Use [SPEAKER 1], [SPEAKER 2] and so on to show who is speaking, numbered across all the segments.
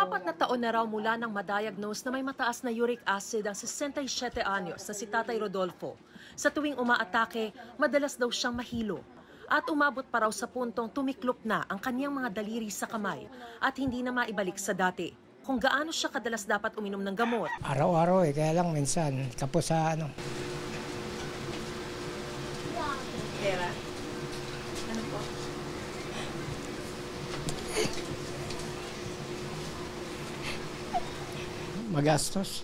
[SPEAKER 1] Apat na taon na raw mula nang madiagnose na may mataas na uric acid ang 67 anyos na si Tatay Rodolfo. Sa tuwing umaatake, madalas daw siyang mahilo at umabot pa raw sa puntong tumiklop na ang kaniyang mga daliri sa kamay at hindi na maibalik sa dati. Kung gaano siya kadalas dapat uminom ng gamot.
[SPEAKER 2] Araw-araw eh, kaya lang minsan tapos sa ano. Pera? magastos.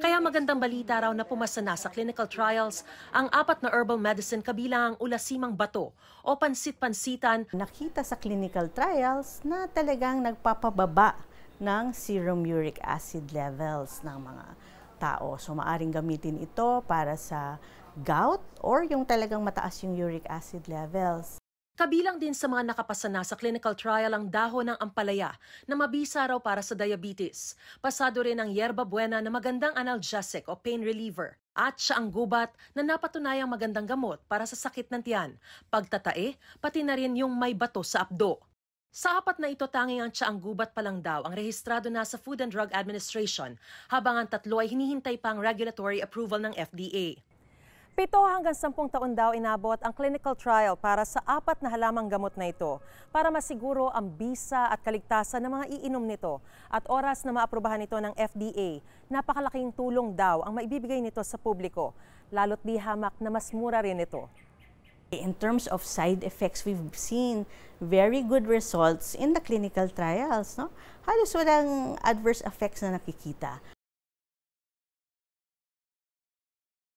[SPEAKER 1] Kaya magandang balita raw na pumasa na sa clinical trials ang apat na herbal medicine kabilang ang ulasimang
[SPEAKER 3] bato o pansit-pansitan. Nakita sa clinical trials na talagang nagpapababa ng serum uric acid levels ng mga tao. So maaring gamitin ito para sa gout or yung talagang mataas yung uric acid levels.
[SPEAKER 1] Kabilang din sa mga nakapasa na sa clinical trial ang dahon ng ampalaya na mabisa raw para sa diabetes. Pasado rin ang yerba buena na magandang analgesic o pain reliever. At siya ang gubat na napatunayang magandang gamot para sa sakit ng tiyan, pagtatae, pati na rin yung may bato sa abdo. Sa apat na ito, tanging ang tsaang gubat pa lang daw ang rehistrado na sa Food and Drug Administration, habang ang tatlo ay hinihintay pang regulatory approval ng FDA. Pito hanggang sampung taon daw inabot ang clinical trial para sa apat na halamang gamot na ito para masiguro ang bisa at kaligtasan ng mga iinom nito at oras na maaprubahan ito ng FDA. Napakalaking tulong daw ang maibibigay nito sa publiko, lalo't di hamak na mas mura rin ito.
[SPEAKER 3] In terms of side effects, we've seen very good results in the clinical trials. No? Halos walang adverse effects na nakikita.